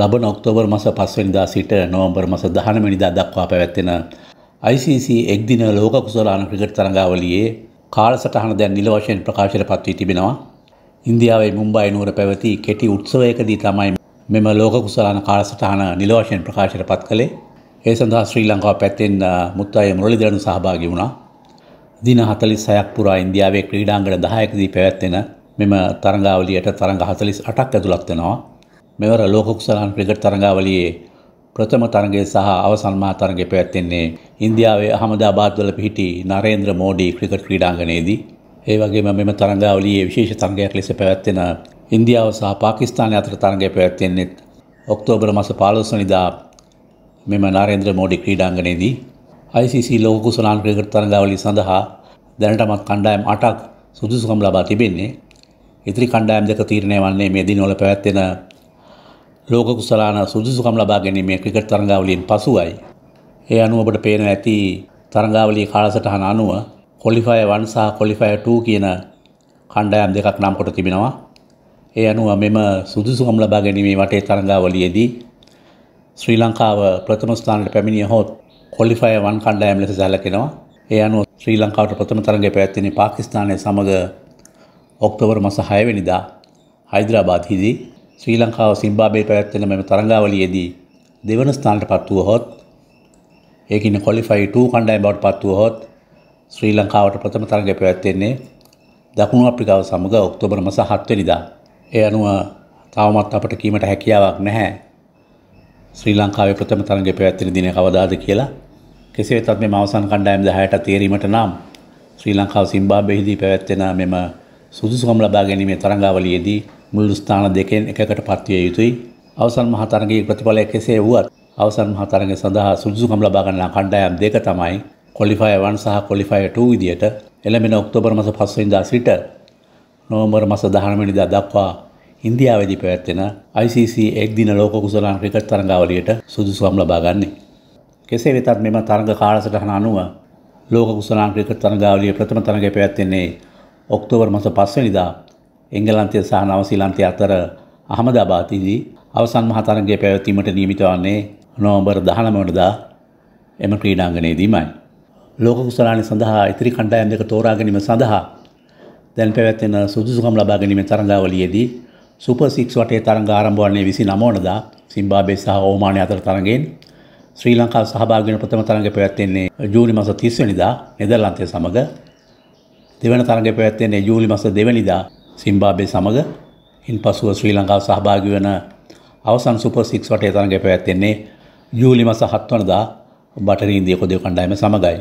ලබන ඔක්තෝබර් මස පස්වනිදා සිට නොවම්බර් මස දහනමනිදා දක්වා පැවැත්වෙන ICC එක්දින ලෝක කුසලාන ක්‍රිකට් තරඟාවලියේ කාලසටහන දැන් නිල වශයෙන් ප්‍රකාශයට පත්වී තිබෙනවා. ඉන්දියාවේ මුම්බයි නුවර පැවති කෙටි උත්සවයකදී තමයි මෙම ලෝක කුසලාන කාලසටහන නිල වශයෙන් ප්‍රකාශයට පත් කළේ. ඒ සඳහා ශ්‍රී ලංකාව පැත්තෙන් මුත්තාය මුරලිදරණු සහභාගී වුණා. දින 46ක් පුරා ඉන්දියාවේ ක්‍රීඩාංගණ 10කදී පැවැත්වෙන මෙම තරඟාවලියට තරඟ 48ක් ඇතුළත් වෙනවා. මෙවර ලෝකුක්සලන් ක්‍රිකට් තරඟාවලියේ ප්‍රථම තරගය සහ අවසන් මහා තරගය පැවැත්වෙන්නේ ඉන්දියාවේ අහමදාබාද්වල පිහිටි නරේන්ද්‍ර මෝඩි ක්‍රිකට් ක්‍රීඩාංගණයේදී. ඒ වගේම මෙම තරඟාවලියේ විශේෂ තරගයක් ලෙස පැවැත්වෙන ඉන්දියාව සහ පාකිස්තානය අතර තරගය පැවැත්වෙන්නේ ඔක්තෝබර් මස 15 වෙනිදා මෙම නරේන්ද්‍ර මෝඩි ක්‍රීඩාංගණයේදී. ICC ලෝකුසලන් ක්‍රිකට් තරඟාවලිය සඳහා දැනටමත් කණ්ඩායම් 8ක් සුදුසුකම් ලබා තිබෙන්නේ. ඉදිරි කණ්ඩායම් දෙක තීරණය වන්නේ මේ දිනවල පැවැත්වෙන ලෝක කුසලාන සුදුසුකම් ලබා ගැනීමේ ක්‍රිකට් තරඟාවලියෙන් පසුවයි. ඒ අනුව අපට පේන ඇති තරඟාවලියේ කාලසටහන අනුව කොලිෆය 1 සහ කොලිෆය 2 කියන කණ්ඩායම් දෙකක් නම් කොට තිබෙනවා. ඒ අනුව මෙම සුදුසුකම් ලබා ගැනීමේ වටේ තරඟාවලියේදී ශ්‍රී ලංකාව ප්‍රථම ස්ථානයට පැමිණිය හොත් කොලිෆය 1 කණ්ඩායම් ලෙස සැලකෙනවා. ඒ අනුව ශ්‍රී ලංකාවට ප්‍රථම තරඟය පැවැත්වෙන්නේ පාකිස්තානය සමග ඔක්තෝබර් මස 6 වෙනිදා හයිදරාබාද් හිදී ශ්‍රී ලංකාව සිම්බාබේ පැවැත්වෙන මෙම තරඟාවලියේදී දෙවන ස්ථානට පත්වුවහොත් ඒකින් කොලිෆයි 2 කණ්ඩායම් බවට පත්වුවහොත් ශ්‍රී ලංකාවට ප්‍රථම තරඟය පැවැත්වෙන්නේ දකුණු අප්‍රිකාව සමග ඔක්තෝබර් මස 7 වෙනිදා. ඒ අනුව තවමත් අපට කීමට හැකියාවක් නැහැ. ශ්‍රී ලංකාවේ ප්‍රථම තරඟය පැවැත්වෙන දිනය කවදාද කියලා. කෙසේ වෙතත් මේ අවසන් කණ්ඩායම් 10ට තීරීමට නම් ශ්‍රී ලංකාව සිම්බාබ්වේහිදී පැවැත්වෙන මෙම සුදුසුකම් ලබා ගැනීමේ තරඟාවලියේදී මුළු ස්ථාන දෙකෙන් එකකට පත්විය යුතුයි. අවසන් මහතරගේ ප්‍රතිඵලය කෙසේ වුවත් අවසන් මහතරගේ සඳහා සුදුසුකම් ලබාගන්නා කණ්ඩායම් දෙක තමයි කොලිෆයවන් සහ කොලිෆයට විදියට එළමෙන ඔක්තෝබර් මස පස්වනිදා සිට නොවම්බර් මස දහනමිනිදා දක්වා ඉන්දියාවේදී පැවැත්වෙන ICC එක් දින ලෝක කුසලාන් ක්‍රිකට් තරඟාවලියට සුදුසුකම් ලබාගන්නේ. කෙසේ වෙතත් මෙම තරඟ කාලසටහන අනුව ලෝක කුසලාන් ක්‍රිකට් තරඟාවලිය ප්‍රථම තරඟය පැවැත්වෙන්නේ ඔක්තෝබර් මස පස්වනිදා එංගලන්තය සහ නවසීලන්තය අතර අහමදාබාතිදී අවසන් මහතරන්ගේ පැවැත්වීමට නියමිත වන්නේ නොවඹර් 19 වනදා එම ක්‍රීඩාංගණයේදීමයි. ලෝක කුසලානි සඳහා ඉතිරි කණ්ඩායම් දෙක තෝරා ගැනීම සඳහා දැන් පැවැත්වෙන සුදුසුකම් ලබා ගැනීමේ තරඟාවලියේදී සුපර් 6 වටේ තරඟ ආරම්භ වන්නේ 29 වනදා සිම්බාබ්වේ සහ ඕමානය අතර තරඟයෙන් ශ්‍රී ලංකාව සහභාගී වන ප්‍රථම තරඟය පැවැත්වෙන්නේ ජූනි මාස 30 වෙනිදා නෙදර්ලන්තය සමග දෙවන තරඟය පැවැත්වෙන්නේ ජූලි මාස 2 වෙනිදා සිම්බාබේ සමඟ ඉන් පසුව ශ්‍රී ලංකාව සහභාගි වන අවසන් සුපර් සික්ස් වටේ තරඟ පැවැත්වෙන්නේ ජූලි මස හත්වනදා බටරීන්දිය කොදේ කණ්ඩායම සමඟයි.